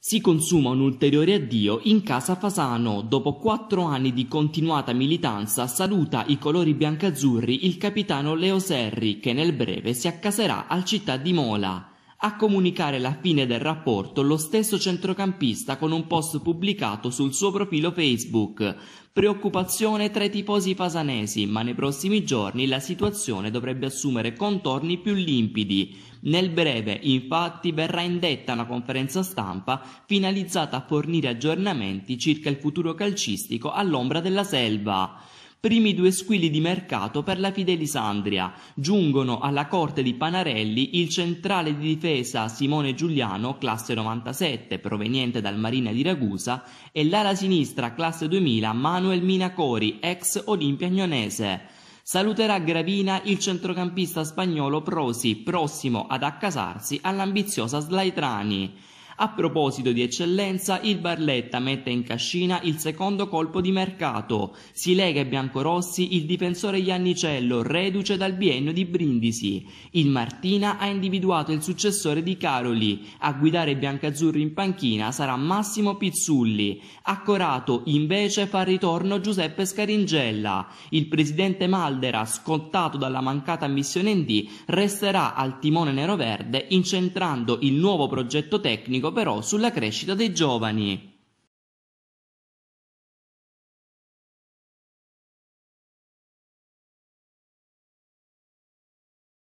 Si consuma un ulteriore addio in casa Fasano. Dopo quattro anni di continuata militanza saluta i colori biancazzurri il capitano Leo Serri che nel breve si accaserà al città di Mola a comunicare la fine del rapporto lo stesso centrocampista con un post pubblicato sul suo profilo Facebook. Preoccupazione tra i tifosi pasanesi, ma nei prossimi giorni la situazione dovrebbe assumere contorni più limpidi. Nel breve, infatti, verrà indetta una conferenza stampa finalizzata a fornire aggiornamenti circa il futuro calcistico all'ombra della selva primi due squilli di mercato per la Fidelisandria. Giungono alla corte di Panarelli il centrale di difesa Simone Giuliano, classe 97, proveniente dal Marina di Ragusa, e l'ala sinistra, classe 2000, Manuel Minacori, ex Olimpia Agnonese. Saluterà Gravina il centrocampista spagnolo Prosi, prossimo ad accasarsi all'ambiziosa Slaitrani. A proposito di eccellenza, il Barletta mette in cascina il secondo colpo di mercato. Si lega ai biancorossi il difensore Iannicello, reduce dal biennio di Brindisi. Il Martina ha individuato il successore di Caroli. A guidare i biancazzurri in panchina sarà Massimo Pizzulli. Accorato, invece fa ritorno Giuseppe Scaringella. Il presidente Maldera, scontato dalla mancata missione in D, resterà al timone nero-verde, incentrando il nuovo progetto tecnico impiego però sulla crescita dei giovani.